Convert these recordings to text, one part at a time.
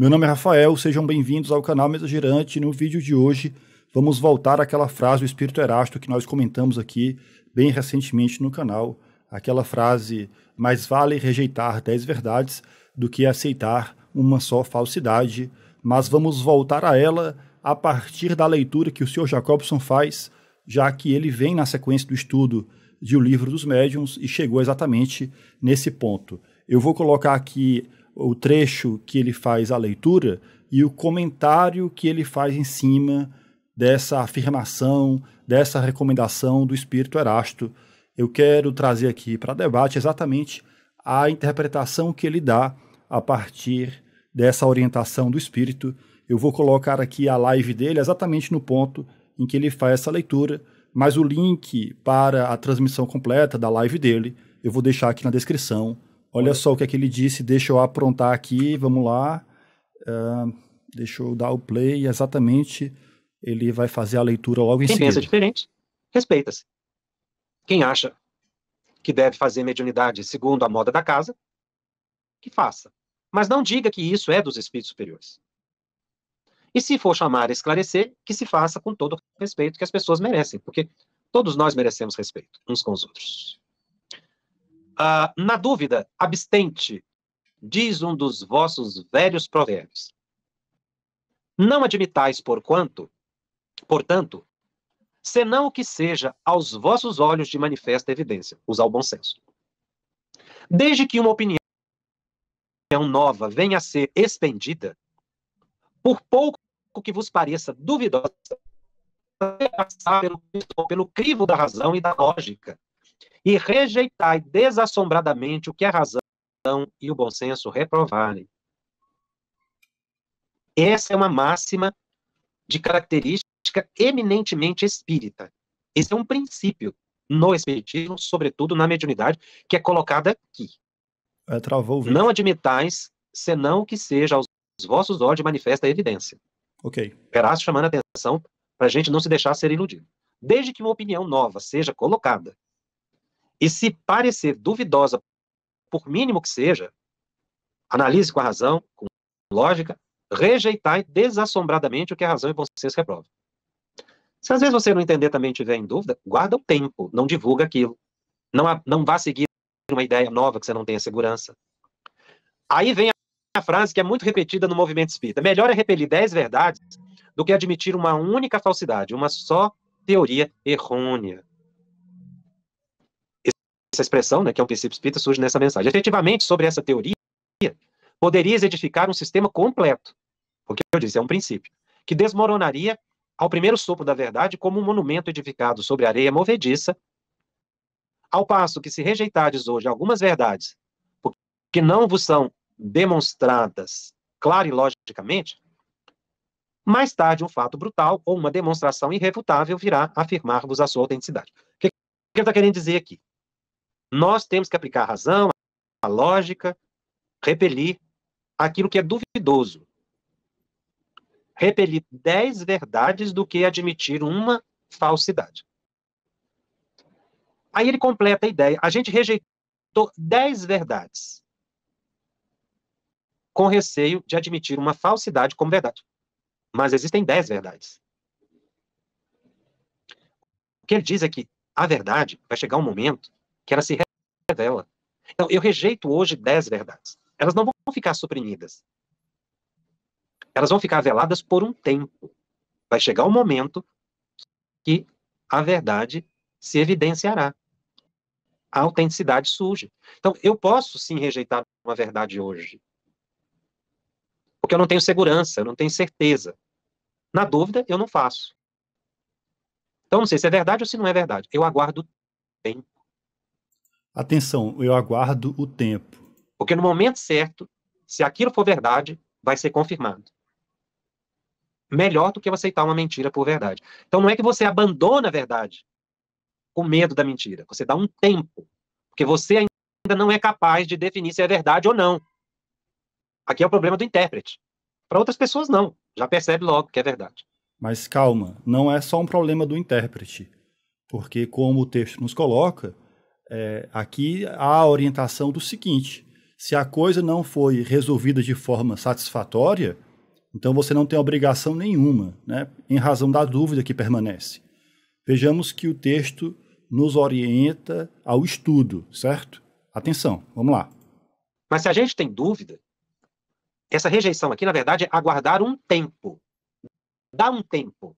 Meu nome é Rafael, sejam bem-vindos ao canal Mesa Girante. No vídeo de hoje, vamos voltar àquela frase do Espírito Erasto que nós comentamos aqui bem recentemente no canal. Aquela frase: mais vale rejeitar dez verdades do que aceitar uma só falsidade. Mas vamos voltar a ela a partir da leitura que o Sr. Jacobson faz, já que ele vem na sequência do estudo de O Livro dos Médiuns e chegou exatamente nesse ponto. Eu vou colocar aqui o trecho que ele faz a leitura e o comentário que ele faz em cima dessa afirmação, dessa recomendação do espírito Erasto. Eu quero trazer aqui para debate exatamente a interpretação que ele dá a partir dessa orientação do espírito. Eu vou colocar aqui a live dele exatamente no ponto em que ele faz essa leitura, mas o link para a transmissão completa da live dele eu vou deixar aqui na descrição Olha só o que é que ele disse, deixa eu aprontar aqui, vamos lá. Uh, deixa eu dar o play, exatamente ele vai fazer a leitura logo Quem em seguida. Quem pensa diferente, respeita-se. Quem acha que deve fazer mediunidade segundo a moda da casa, que faça. Mas não diga que isso é dos espíritos superiores. E se for chamar a esclarecer, que se faça com todo o respeito que as pessoas merecem, porque todos nós merecemos respeito uns com os outros na dúvida, abstente, diz um dos vossos velhos provérbios. Não admitais, porquanto, portanto, senão o que seja aos vossos olhos de manifesta evidência, usar o bom senso. Desde que uma opinião nova venha a ser expendida, por pouco que vos pareça duvidosa, é passar pelo, pelo crivo da razão e da lógica, e rejeitai desassombradamente o que a é razão e o bom senso reprovarem. Essa é uma máxima de característica eminentemente espírita. Esse é um princípio no espiritismo, sobretudo na mediunidade, que é colocada aqui. É, travou, não admitais senão o que seja aos vossos olhos manifesta a evidência. Ok. Perácio chamando a atenção para a gente não se deixar ser iludido. Desde que uma opinião nova seja colocada e se parecer duvidosa, por mínimo que seja, analise com a razão, com lógica, rejeitai desassombradamente o que a razão e bom senso reprovam. Se às vezes você não entender também tiver em dúvida, guarda o tempo, não divulga aquilo. Não, não vá seguir uma ideia nova que você não tenha segurança. Aí vem a frase que é muito repetida no movimento espírita: melhor é repelir dez verdades do que admitir uma única falsidade, uma só teoria errônea essa expressão, né, que é um princípio espírita, surge nessa mensagem. Efetivamente, sobre essa teoria, poderia edificar um sistema completo, porque eu disse, é um princípio, que desmoronaria ao primeiro sopro da verdade como um monumento edificado sobre areia movediça, ao passo que se rejeitades hoje algumas verdades que não vos são demonstradas clara e logicamente, mais tarde um fato brutal ou uma demonstração irrefutável virá afirmar-vos a sua autenticidade. O que, é que ele está querendo dizer aqui? Nós temos que aplicar a razão, a lógica, repelir aquilo que é duvidoso. Repelir dez verdades do que admitir uma falsidade. Aí ele completa a ideia. A gente rejeitou dez verdades com receio de admitir uma falsidade como verdade. Mas existem dez verdades. O que ele diz é que a verdade vai chegar um momento que ela se revela. Então, eu rejeito hoje dez verdades. Elas não vão ficar suprimidas. Elas vão ficar veladas por um tempo. Vai chegar o um momento que a verdade se evidenciará. A autenticidade surge. Então, eu posso sim rejeitar uma verdade hoje. Porque eu não tenho segurança, eu não tenho certeza. Na dúvida, eu não faço. Então, não sei se é verdade ou se não é verdade. Eu aguardo o tempo. Atenção, eu aguardo o tempo. Porque no momento certo, se aquilo for verdade, vai ser confirmado. Melhor do que aceitar uma mentira por verdade. Então não é que você abandona a verdade com medo da mentira. Você dá um tempo. Porque você ainda não é capaz de definir se é verdade ou não. Aqui é o problema do intérprete. Para outras pessoas, não. Já percebe logo que é verdade. Mas calma, não é só um problema do intérprete. Porque, como o texto nos coloca, é, aqui há a orientação do seguinte: se a coisa não foi resolvida de forma satisfatória, então você não tem obrigação nenhuma, né, em razão da dúvida que permanece. Vejamos que o texto nos orienta ao estudo, certo? Atenção, vamos lá. Mas se a gente tem dúvida, essa rejeição aqui, na verdade, é aguardar um tempo. Dá um tempo.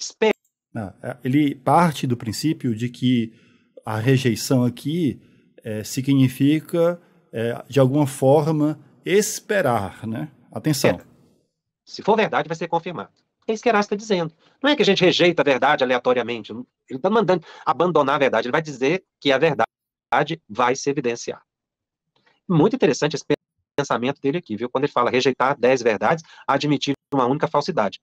Espera. Ah, é, ele parte do princípio de que a rejeição aqui é, significa, é, de alguma forma, esperar, né? Atenção. É. Se for verdade, vai ser confirmado. É isso que Erasto está dizendo. Não é que a gente rejeita a verdade aleatoriamente. Ele está mandando abandonar a verdade. Ele vai dizer que a verdade vai se evidenciar. Muito interessante esse pensamento dele aqui, viu? Quando ele fala rejeitar dez verdades, admitir uma única falsidade.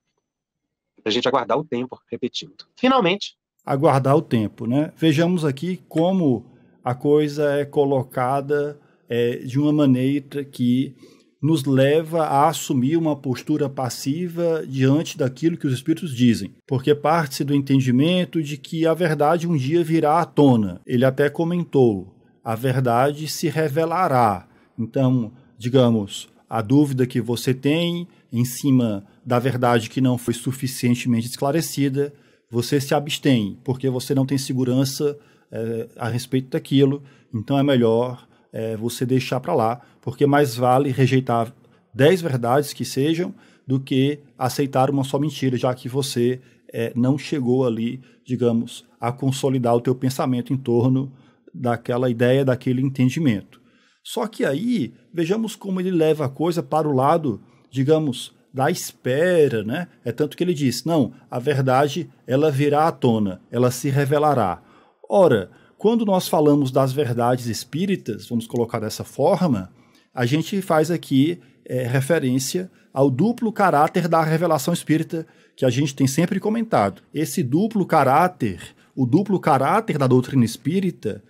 Para a gente aguardar o tempo, repetindo. Finalmente, aguardar o tempo. Né? Vejamos aqui como a coisa é colocada é, de uma maneira que nos leva a assumir uma postura passiva diante daquilo que os espíritos dizem, porque parte-se do entendimento de que a verdade um dia virá à tona. Ele até comentou: a verdade se revelará. Então, digamos, a dúvida que você tem em cima da verdade que não foi suficientemente esclarecida você se abstém, porque você não tem segurança é, a respeito daquilo, então é melhor é, você deixar para lá, porque mais vale rejeitar 10 verdades que sejam do que aceitar uma só mentira, já que você é, não chegou ali, digamos, a consolidar o teu pensamento em torno daquela ideia, daquele entendimento. Só que aí, vejamos como ele leva a coisa para o lado, digamos, da espera, né? É tanto que ele diz: não, a verdade ela virá à tona, ela se revelará. Ora, quando nós falamos das verdades espíritas, vamos colocar dessa forma, a gente faz aqui é, referência ao duplo caráter da revelação espírita que a gente tem sempre comentado. Esse duplo caráter, o duplo caráter da doutrina espírita,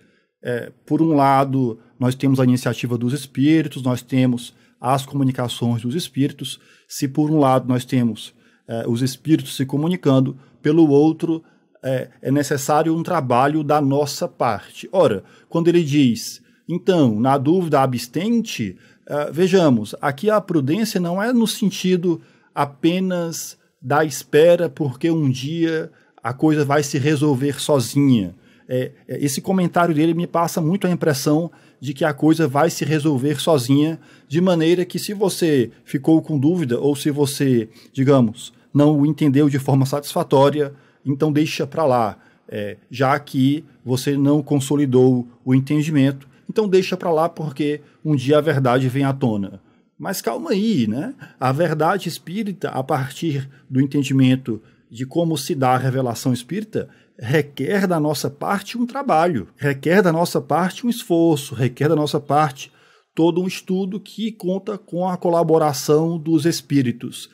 é, por um lado, nós temos a iniciativa dos espíritos, nós temos as comunicações dos espíritos, se por um lado nós temos eh, os espíritos se comunicando, pelo outro eh, é necessário um trabalho da nossa parte. Ora, quando ele diz, então, na dúvida abstente, eh, vejamos, aqui a prudência não é no sentido apenas da espera, porque um dia a coisa vai se resolver sozinha. É, é esse comentário dele me passa muito a impressão de que a coisa vai se resolver sozinha, de maneira que se você ficou com dúvida ou se você, digamos, não o entendeu de forma satisfatória, então deixa para lá, é, já que você não consolidou o entendimento, então deixa para lá porque um dia a verdade vem à tona. Mas calma aí, né? A verdade espírita, a partir do entendimento de como se dá a revelação espírita, requer da nossa parte um trabalho, requer da nossa parte um esforço, requer da nossa parte todo um estudo que conta com a colaboração dos espíritos.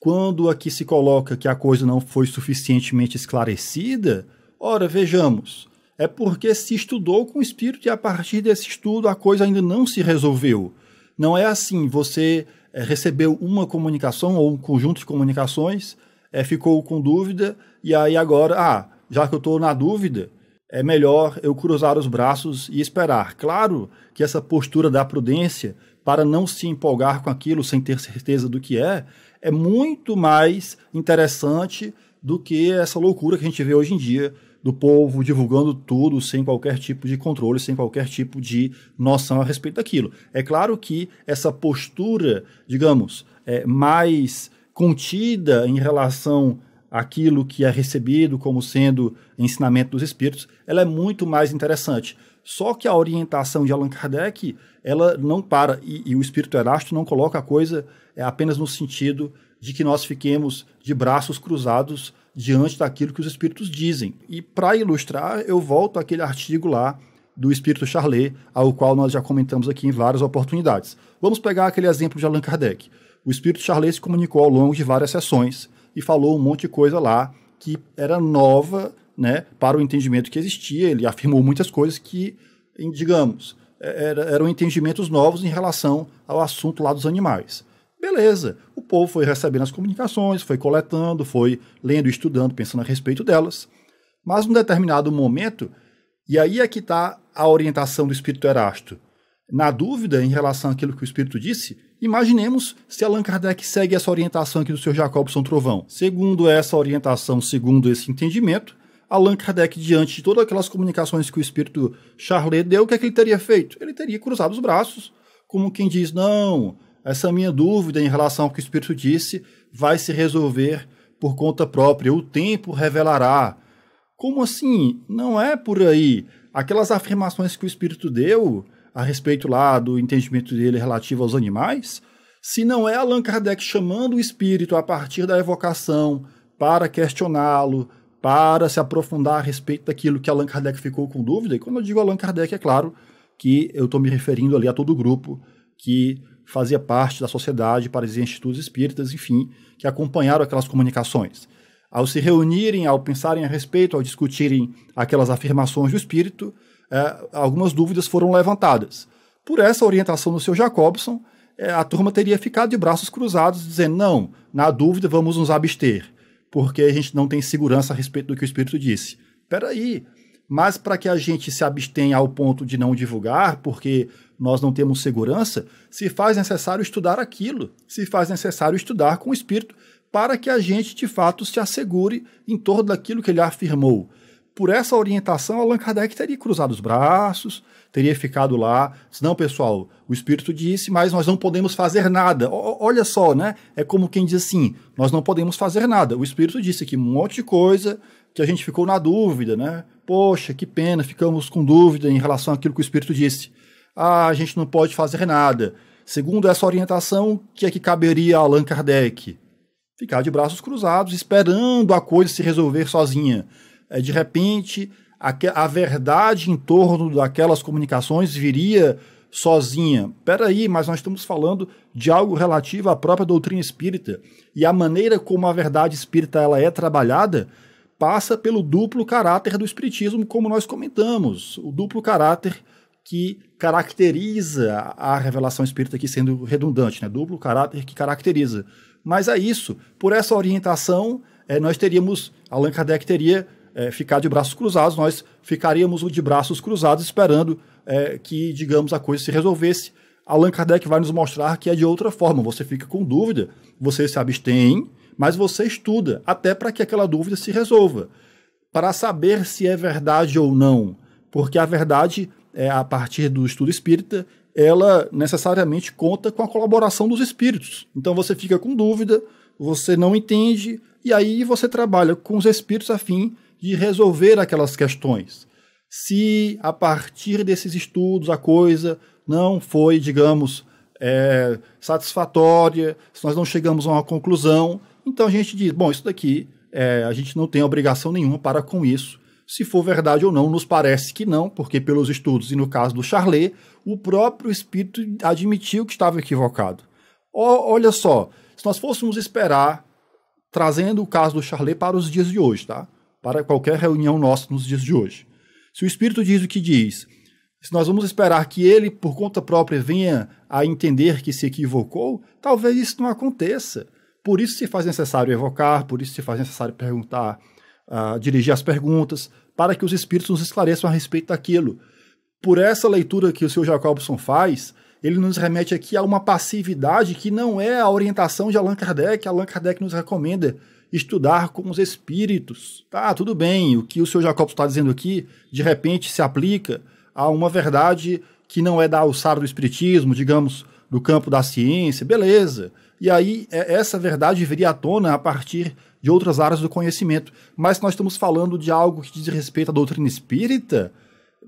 Quando aqui se coloca que a coisa não foi suficientemente esclarecida, ora, vejamos, é porque se estudou com o espírito e a partir desse estudo a coisa ainda não se resolveu. Não é assim, você eh, recebeu uma comunicação ou um conjunto de comunicações, eh, ficou com dúvida, e aí agora, ah, já que eu estou na dúvida, é melhor eu cruzar os braços e esperar. Claro que essa postura da prudência, para não se empolgar com aquilo sem ter certeza do que é, é muito mais interessante do que essa loucura que a gente vê hoje em dia do povo divulgando tudo sem qualquer tipo de controle, sem qualquer tipo de noção a respeito daquilo. É claro que essa postura, digamos, é mais contida em relação aquilo que é recebido como sendo ensinamento dos espíritos, ela é muito mais interessante. Só que a orientação de Allan Kardec, ela não para, e, e o espírito erasto não coloca a coisa é, apenas no sentido de que nós fiquemos de braços cruzados diante daquilo que os espíritos dizem. E para ilustrar, eu volto àquele artigo lá do espírito Charlet, ao qual nós já comentamos aqui em várias oportunidades. Vamos pegar aquele exemplo de Allan Kardec. O espírito Charlet se comunicou ao longo de várias sessões e falou um monte de coisa lá que era nova né, para o entendimento que existia. Ele afirmou muitas coisas que, digamos, é, era, eram entendimentos novos em relação ao assunto lá dos animais. Beleza, o povo foi recebendo as comunicações, foi coletando, foi lendo, estudando, pensando a respeito delas. Mas num determinado momento, e aí é que está a orientação do espírito Erasto na dúvida em relação àquilo que o Espírito disse, imaginemos se Allan Kardec segue essa orientação aqui do Sr. Jacobson Trovão. Segundo essa orientação, segundo esse entendimento, Allan Kardec, diante de todas aquelas comunicações que o Espírito Charlet deu, o que, é que ele teria feito? Ele teria cruzado os braços, como quem diz, não, essa minha dúvida em relação ao que o Espírito disse vai se resolver por conta própria, o tempo revelará. Como assim? Não é por aí. Aquelas afirmações que o Espírito deu a respeito lá do entendimento dele relativo aos animais, se não é Allan Kardec chamando o espírito a partir da evocação para questioná-lo, para se aprofundar a respeito daquilo que Allan Kardec ficou com dúvida, e quando eu digo Allan Kardec, é claro que eu estou me referindo ali a todo o grupo que fazia parte da sociedade, parecia institutos espíritas, enfim, que acompanharam aquelas comunicações. Ao se reunirem, ao pensarem a respeito, ao discutirem aquelas afirmações do espírito, é, algumas dúvidas foram levantadas. Por essa orientação do seu Jacobson, é, a turma teria ficado de braços cruzados, dizendo: não, na dúvida vamos nos abster, porque a gente não tem segurança a respeito do que o Espírito disse. Peraí, mas para que a gente se abstenha ao ponto de não divulgar, porque nós não temos segurança, se faz necessário estudar aquilo, se faz necessário estudar com o Espírito, para que a gente de fato se assegure em torno daquilo que ele afirmou por essa orientação, Allan Kardec teria cruzado os braços, teria ficado lá. Senão, não, pessoal, o espírito disse, mas nós não podemos fazer nada. O, olha só, né? É como quem diz assim: nós não podemos fazer nada. O espírito disse aqui um monte de coisa que a gente ficou na dúvida, né? Poxa, que pena, ficamos com dúvida em relação àquilo que o espírito disse. Ah, a gente não pode fazer nada. Segundo essa orientação, o que é que caberia a Allan Kardec? Ficar de braços cruzados, esperando a coisa se resolver sozinha. É, de repente, a, a verdade em torno daquelas comunicações viria sozinha. Peraí, mas nós estamos falando de algo relativo à própria doutrina espírita. E a maneira como a verdade espírita ela é trabalhada passa pelo duplo caráter do espiritismo, como nós comentamos. O duplo caráter que caracteriza a revelação espírita aqui sendo redundante, né? Duplo caráter que caracteriza. Mas é isso. Por essa orientação, é, nós teríamos, Allan Kardec teria é, ficar de braços cruzados, nós ficaríamos de braços cruzados esperando é, que, digamos, a coisa se resolvesse. Allan Kardec vai nos mostrar que é de outra forma. Você fica com dúvida, você se abstém, mas você estuda até para que aquela dúvida se resolva, para saber se é verdade ou não, porque a verdade é, a partir do estudo espírita ela necessariamente conta com a colaboração dos espíritos. Então você fica com dúvida, você não entende e aí você trabalha com os espíritos a fim de resolver aquelas questões. Se a partir desses estudos a coisa não foi, digamos, é, satisfatória, se nós não chegamos a uma conclusão, então a gente diz: bom, isso daqui é, a gente não tem obrigação nenhuma para com isso. Se for verdade ou não, nos parece que não, porque pelos estudos e no caso do Charlet, o próprio espírito admitiu que estava equivocado. O, olha só, se nós fôssemos esperar, trazendo o caso do Charlet para os dias de hoje, tá? para qualquer reunião nossa nos dias de hoje. Se o Espírito diz o que diz, se nós vamos esperar que ele, por conta própria, venha a entender que se equivocou, talvez isso não aconteça. Por isso se faz necessário evocar, por isso se faz necessário perguntar, uh, dirigir as perguntas, para que os Espíritos nos esclareçam a respeito daquilo. Por essa leitura que o Sr. Jacobson faz, ele nos remete aqui a uma passividade que não é a orientação de Allan Kardec. Allan Kardec nos recomenda estudar com os espíritos. Tá, tudo bem, o que o senhor Jacob está dizendo aqui, de repente se aplica a uma verdade que não é da alçada do espiritismo, digamos, do campo da ciência, beleza. E aí é, essa verdade viria à tona a partir de outras áreas do conhecimento. Mas se nós estamos falando de algo que diz respeito à doutrina espírita,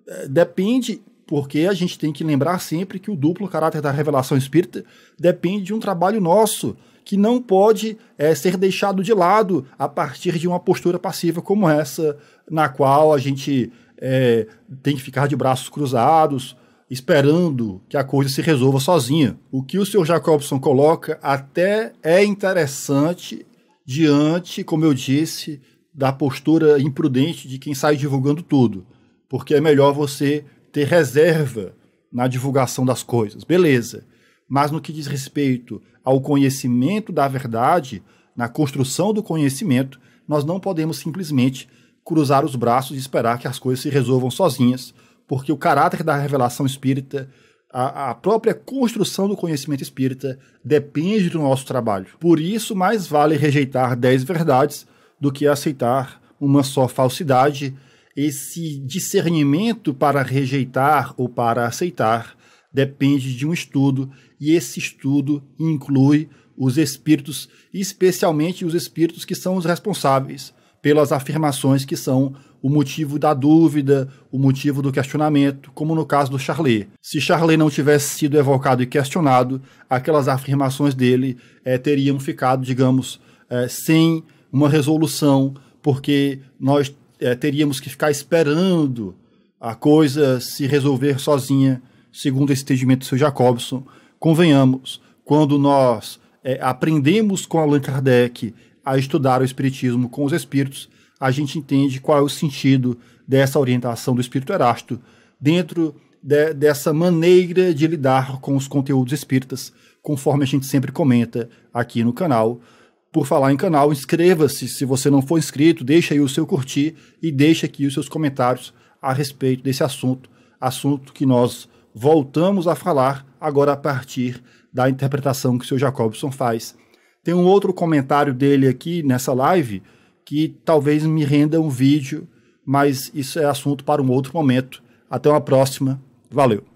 é, depende, porque a gente tem que lembrar sempre que o duplo caráter da revelação espírita depende de um trabalho nosso, que não pode é, ser deixado de lado a partir de uma postura passiva como essa, na qual a gente é, tem que ficar de braços cruzados, esperando que a coisa se resolva sozinha. O que o Sr. Jacobson coloca até é interessante diante, como eu disse, da postura imprudente de quem sai divulgando tudo, porque é melhor você ter reserva na divulgação das coisas. Beleza. Mas no que diz respeito ao conhecimento da verdade, na construção do conhecimento, nós não podemos simplesmente cruzar os braços e esperar que as coisas se resolvam sozinhas, porque o caráter da revelação espírita, a, a, própria construção do conhecimento espírita, depende do nosso trabalho. Por isso, mais vale rejeitar dez verdades do que aceitar uma só falsidade. Esse discernimento para rejeitar ou para aceitar depende de um estudo e esse estudo inclui os espíritos, especialmente os espíritos que são os responsáveis pelas afirmações que são o motivo da dúvida, o motivo do questionamento, como no caso do Charlet. Se Charlet não tivesse sido evocado e questionado, aquelas afirmações dele é, teriam ficado, digamos, é, sem uma resolução, porque nós é, teríamos que ficar esperando a coisa se resolver sozinha, segundo esse entendimento do seu Jacobson convenhamos, quando nós é, aprendemos com Allan Kardec a estudar o Espiritismo com os Espíritos, a gente entende qual é o sentido dessa orientação do Espírito Erasto dentro de, dessa maneira de lidar com os conteúdos espíritas, conforme a gente sempre comenta aqui no canal. Por falar em canal, inscreva-se se você não for inscrito, deixa aí o seu curtir e deixa aqui os seus comentários a respeito desse assunto, assunto que nós voltamos a falar agora a partir da interpretação que o Sr. Jacobson faz. Tem um outro comentário dele aqui nessa live que talvez me renda um vídeo, mas isso é assunto para um outro momento. Até uma próxima. Valeu.